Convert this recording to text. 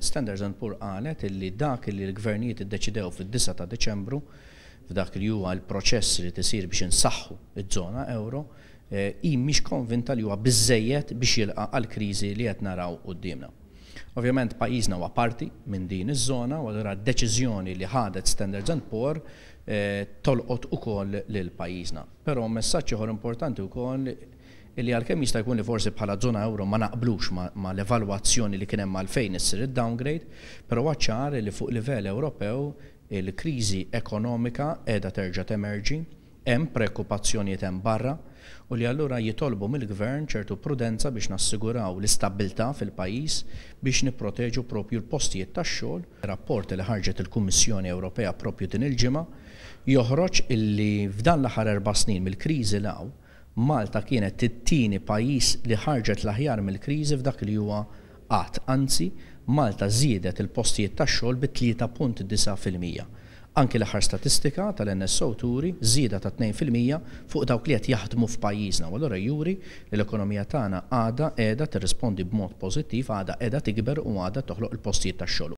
Standards and Poor għalet illi dak illi l-gvernijiet id-deċidew fid-9 ta' Deċembru f'dak li huwa l-proċess li tisir biex insaħħu id żona euro eh, i mhix konvinta li huwa biżejjed biex jilqa' għall-kriżi li qed naraw quddiemna. Ovvjament pajjiżna huwa parti minn din iż-żona u allura deċiżjoni li ħadet Standards and Poor eh, tolqot ukoll lil pajjiżna. Però messaġġ ieħor importanti wkoll illi għalkemm jista' jkun forsi bħala żona euro ma naqblux ma l-evalwazzjoni li kien hemm għalfejn issir il downgrade però waċċar li fuq livell Ewropew il-kriżi ekonomika qiegħda terġa' temerġi, hemm preokkupazzjonijiet hemm barra u li allura jitolbu mill-gvern ċertu prudenza biex nassiguraw l-istabilta fil-pajis biex niproteġu propju l-postijiet tax-xogħol. Rapport li ħarġet il-Kummissjoni Ewropea propju din il-ġimgħa joħroġ illi f'dan l-aħħar erba' snin mill-kriżi law Malta kienet tittini pajis li ħarġet l-aħjar mill-kriżi f'dak li huwa qatt. Anzi, Malta żiedet il-postijiet tax-xogħol bi 3.9 Anki l-aħħar statistika tal-NSO turi żieda ta' 2% fuq dawk li qed jaħdmu f'pajjiżna. U allura juri li l-ekonomija tagħna għada qiegħda tirrispondi b'mod pożittiv, għada qiegħda tikber u għada toħloq il-postijiet tax-xogħol.